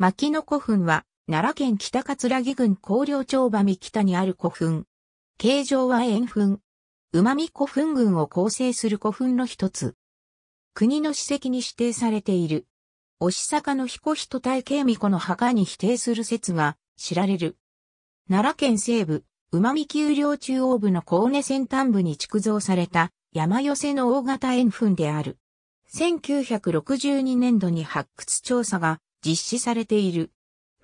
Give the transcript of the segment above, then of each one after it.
牧野古墳は、奈良県北葛城郡高陵町馬見北にある古墳。形状は円墳。馬見古墳群を構成する古墳の一つ。国の史跡に指定されている。押坂の彦人大慶美子の墓に否定する説が知られる。奈良県西部、馬見丘陵中央部の高根先端部に築造された山寄せの大型円墳である。1962年度に発掘調査が実施されている。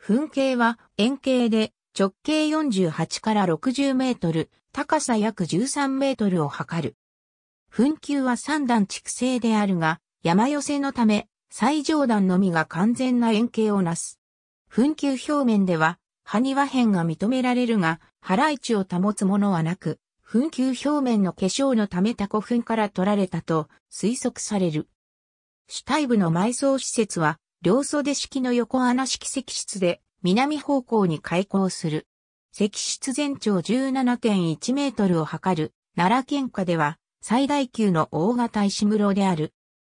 噴景は円形で直径48から60メートル、高さ約13メートルを測る。噴球は3段築成であるが、山寄せのため、最上段のみが完全な円形をなす。噴球表面では、埴輪辺が認められるが、腹位置を保つものはなく、噴球表面の化粧のためた古墳から取られたと推測される。主体部の埋葬施設は両袖式の横穴式石室で南方向に開港する。石室全長17.1メートルを測る奈良県下では最大級の大型石室である。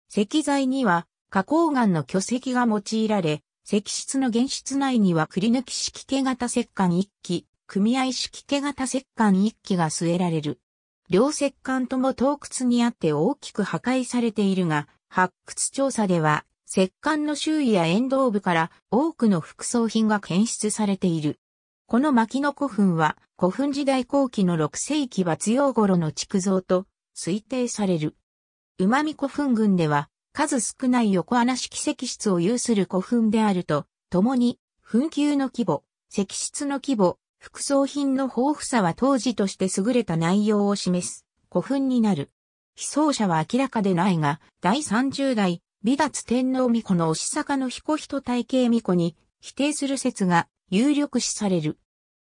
石材には花崗岩の巨石が用いられ、石室の原室内には栗抜き式毛型石棺一基、組合式毛型石棺一基が据えられる。両石棺とも洞窟にあって大きく破壊されているが、発掘調査では石棺の周囲や沿道部から多くの副葬品が検出されている。この牧野古墳は古墳時代後期の6世紀末葉頃の築造と推定される。馬見古墳群では数少ない横穴式石室を有する古墳であると、共に墳丘の規模、石室の規模、副葬品の豊富さは当時として優れた内容を示す古墳になる。被葬者は明らかでないが、第30代美達天皇巫女の押坂の彦人体系巫女に否定する説が有力視される。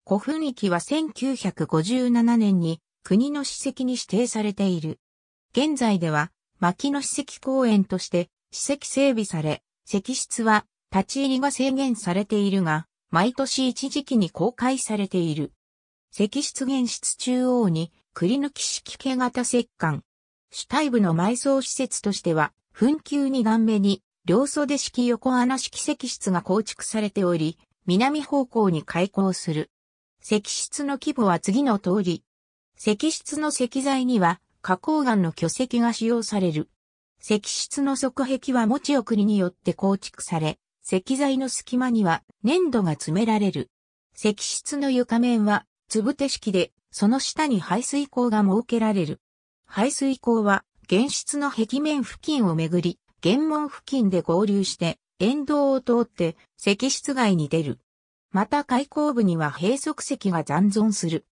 古墳域は1957年に国の史跡に指定されている。現在では牧野史跡公園として史跡整備され、石室は立ち入りが制限されているが、毎年一時期に公開されている。石室現室中央に栗抜き式形型石棺。主体部の埋葬施設としては墳丘二眼目に、両袖式横穴式石室が構築されており、南方向に開口する。石室の規模は次の通り。石室の石材には、花崗岩の巨石が使用される。石室の側壁は持ち送りによって構築され、石材の隙間には粘土が詰められる。石室の床面は、つぶて式で、その下に排水口が設けられる。排水口は、現室の壁面付近をめぐり、玄門付近で合流して、沿道を通って、石室外に出る。また開口部には閉塞石が残存する。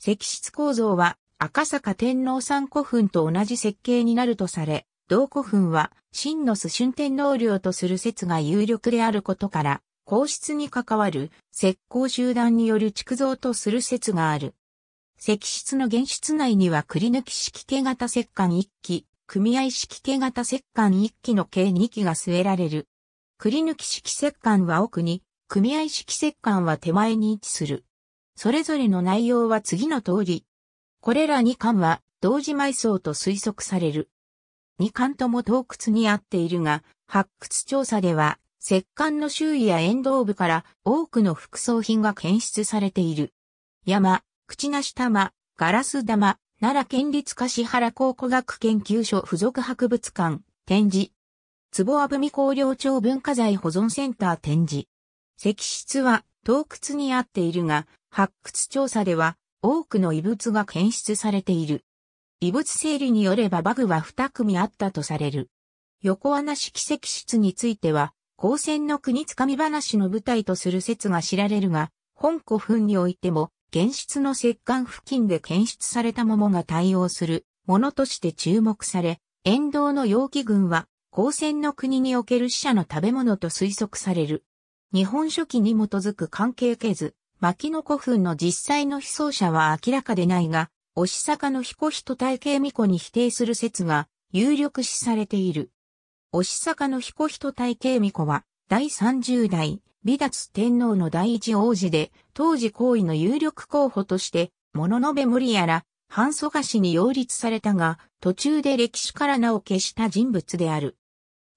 石室構造は、赤坂天皇山古墳と同じ設計になるとされ、同古墳は、真の須春天皇陵とする説が有力であることから、皇室に関わる石膏集団による築造とする説がある。石室の原室内には栗抜き式毛型石棺1基、組合式毛型石棺1基の計2基が据えられる。栗抜き式石棺は奥に、組合式石棺は手前に位置する。それぞれの内容は次の通り。これら2巻は同時埋葬と推測される。2巻とも洞窟にあっているが、発掘調査では、石棺の周囲や沿道部から多くの副葬品が検出されている。山、口なし玉、ガラス玉、奈良県立柏原考古学研究所附属博物館、展示。坪阿文工領町文化財保存センター展示。石室は洞窟にあっているが、発掘調査では多くの遺物が検出されている。遺物整理によればバグは2組あったとされる。横穴式石室については、高専の国つかみ話の舞台とする説が知られるが、本古墳においても原質の石棺付近で検出された桃が対応するものとして注目され、沿道の陽気群は、高専の国における死者の食べ物と推測される。日本書紀に基づく関係けず、牧野古墳の実際の被葬者は明らかでないが、押坂の彦人体系巫女に否定する説が有力視されている。押坂の彦人体系巫女は、第30代、美達天皇の第一王子で、当時皇位の有力候補として、物のべ無理やら、半蘇菓子に擁立されたが、途中で歴史から名を消した人物である。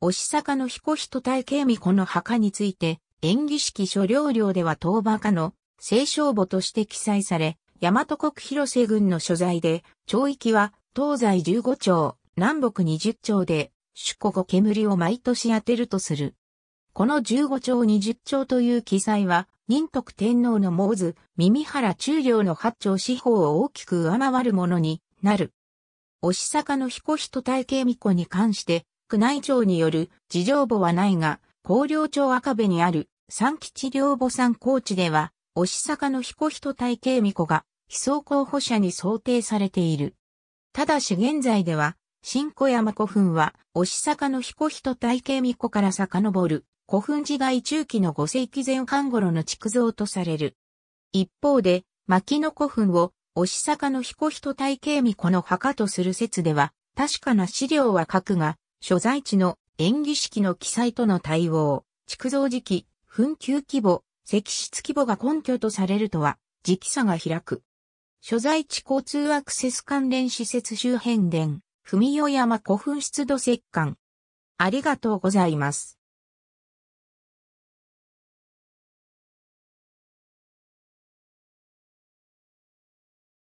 押坂の彦人体慶美子の墓について、演技式諸領領では当馬家の聖称墓として記載され、大和国広瀬軍の所在で、町域は東西15町、南北20町で、出国煙を毎年当てるとする。この15兆20兆という記載は、仁徳天皇の盲図、耳原中領の八兆四方を大きく上回るものになる。押坂の彦人体系巫女に関して、宮内庁による事情簿はないが、高陵町赤部にある三吉領母山高地では、押坂の彦人体系巫女が、被葬候補者に想定されている。ただし現在では、新小山古墳は、押坂の彦人体系巫女から遡る古墳時代中期の5世紀前半頃の築造とされる。一方で、牧野古墳を、押坂の彦人体系巫女の墓とする説では、確かな資料は書くが、所在地の演技式の記載との対応、築造時期、墳丘規模、石室規模が根拠とされるとは、時期差が開く。所在地交通アクセス関連施設周辺殿、文代山古墳出土石館。ありがとうございます。